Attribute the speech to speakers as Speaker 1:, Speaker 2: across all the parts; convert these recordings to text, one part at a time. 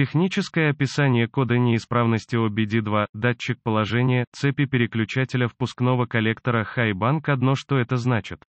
Speaker 1: Техническое описание кода неисправности OBD2, датчик положения, цепи переключателя впускного коллектора Хайбанк одно что это значит.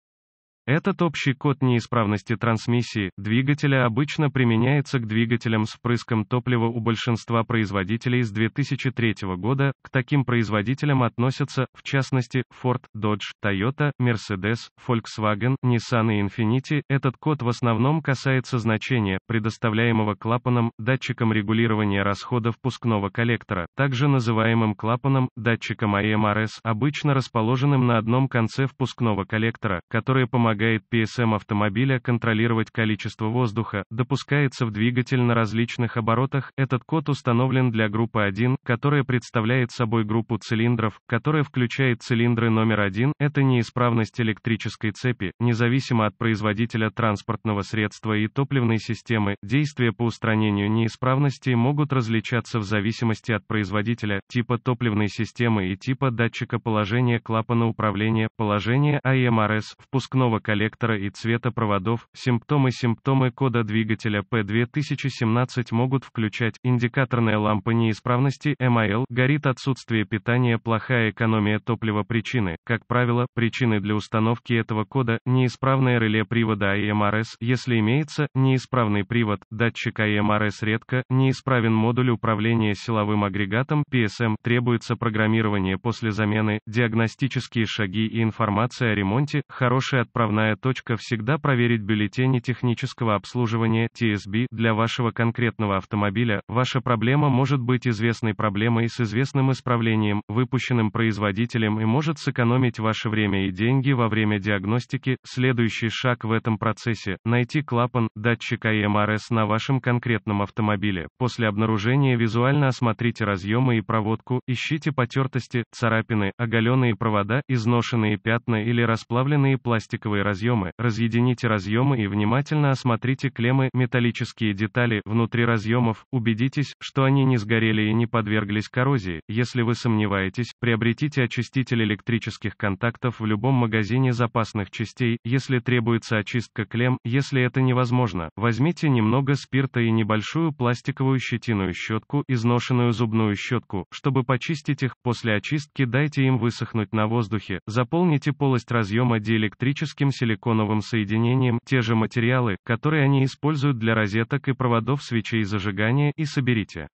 Speaker 1: Этот общий код неисправности трансмиссии двигателя обычно применяется к двигателям с впрыском топлива у большинства производителей с 2003 года, к таким производителям относятся, в частности, Ford, Dodge, Toyota, Mercedes, Volkswagen, Nissan и Infiniti. Этот код в основном касается значения, предоставляемого клапаном, датчиком регулирования расхода впускного коллектора, также называемым клапаном, датчиком AMRS, обычно расположенным на одном конце впускного коллектора, который помогают помогает PSM эм автомобиля контролировать количество воздуха, допускается в двигатель на различных оборотах. Этот код установлен для группы 1, которая представляет собой группу цилиндров, которая включает цилиндры номер 1. Это неисправность электрической цепи, независимо от производителя транспортного средства и топливной системы. Действия по устранению неисправностей могут различаться в зависимости от производителя, типа топливной системы и типа датчика положения клапана управления, положения АМРС эм впускного коллектора и цвета проводов. Симптомы Симптомы кода двигателя P2017 могут включать индикаторная лампа неисправности MIL, горит отсутствие питания, плохая экономия топлива причины. Как правило, причины для установки этого кода – неисправное реле привода AMRS, эм если имеется, неисправный привод, датчик AMRS эм редко, неисправен модуль управления силовым агрегатом PSM, эм, требуется программирование после замены, диагностические шаги и информация о ремонте, хороший отправ отправная точка всегда проверить бюллетени технического обслуживания TSB для вашего конкретного автомобиля. Ваша проблема может быть известной проблемой с известным исправлением, выпущенным производителем и может сэкономить ваше время и деньги во время диагностики. Следующий шаг в этом процессе – найти клапан, датчик АМРС на вашем конкретном автомобиле. После обнаружения визуально осмотрите разъемы и проводку, ищите потертости, царапины, оголенные провода, изношенные пятна или расплавленные пластиковые клеммовые разъемы, разъедините разъемы и внимательно осмотрите клеммы, металлические детали, внутри разъемов, убедитесь, что они не сгорели и не подверглись коррозии. Если вы сомневаетесь, приобретите очиститель электрических контактов в любом магазине запасных частей, если требуется очистка клемм, если это невозможно, возьмите немного спирта и небольшую пластиковую щетиную щетку, изношенную зубную щетку, чтобы почистить их, после очистки дайте им высохнуть на воздухе, заполните полость разъема диэлектрическим силиконовым соединением, те же материалы, которые они используют для розеток и проводов свечей зажигания, и соберите.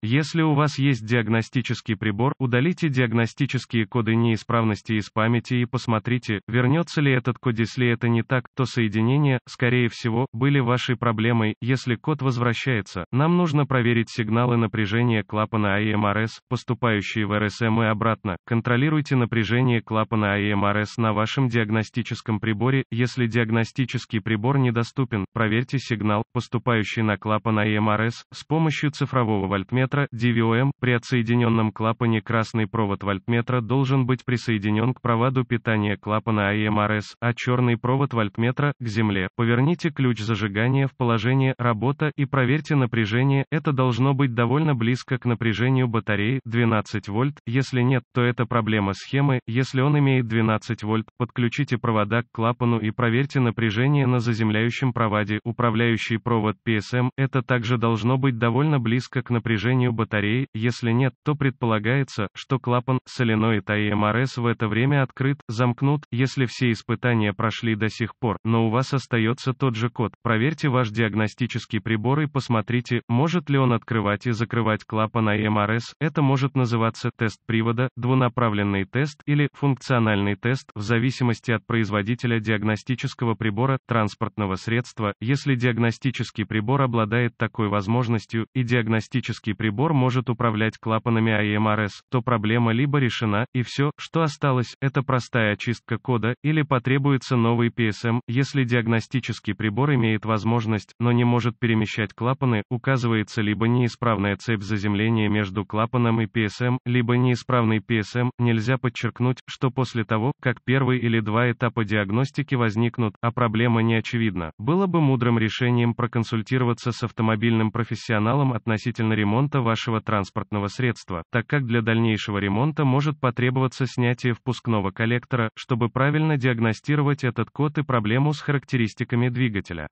Speaker 1: Если у вас есть диагностический прибор, удалите диагностические коды неисправности из памяти и посмотрите, вернется ли этот код. Если это не так, то соединения, скорее всего, были вашей проблемой. Если код возвращается, нам нужно проверить сигналы напряжения клапана AMRS, поступающие в РСМ и обратно. Контролируйте напряжение клапана AMRS на вашем диагностическом приборе. Если диагностический прибор недоступен, проверьте сигнал, поступающий на клапан AMRS, с помощью цифрового вольтметра вольтметра DVOM, эм, при отсоединенном клапане красный провод вольтметра должен быть присоединен к проводу питания клапана IMRS, эм а черный провод вольтметра – к земле. Поверните ключ зажигания в положение «Работа» и проверьте напряжение, это должно быть довольно близко к напряжению батареи 12 вольт, если нет, то это проблема схемы, если он имеет 12 вольт, подключите провода к клапану и проверьте напряжение на заземляющем проводе, управляющий провод PSM, это также должно быть довольно близко к напряжению состоянию батареи, если нет, то предполагается, что клапан, соленоид АИМРС в это время открыт, замкнут, если все испытания прошли до сих пор, но у вас остается тот же код. Проверьте ваш диагностический прибор и посмотрите, может ли он открывать и закрывать клапан АИМРС, это может называться тест привода, двунаправленный тест или функциональный тест, в зависимости от производителя диагностического прибора, транспортного средства, если диагностический прибор обладает такой возможностью, и диагностический прибор прибор может управлять клапанами AMRS, то проблема либо решена, и все, что осталось, это простая очистка кода, или потребуется новый PSM, если диагностический прибор имеет возможность, но не может перемещать клапаны, указывается либо неисправная цепь заземления между клапаном и PSM, либо неисправный PSM, нельзя подчеркнуть, что после того, как первый или два этапа диагностики возникнут, а проблема не очевидна, было бы мудрым решением проконсультироваться с автомобильным профессионалом относительно ремонта ремонта вашего транспортного средства, так как для дальнейшего ремонта может потребоваться снятие впускного коллектора, чтобы правильно диагностировать этот код и проблему с характеристиками двигателя.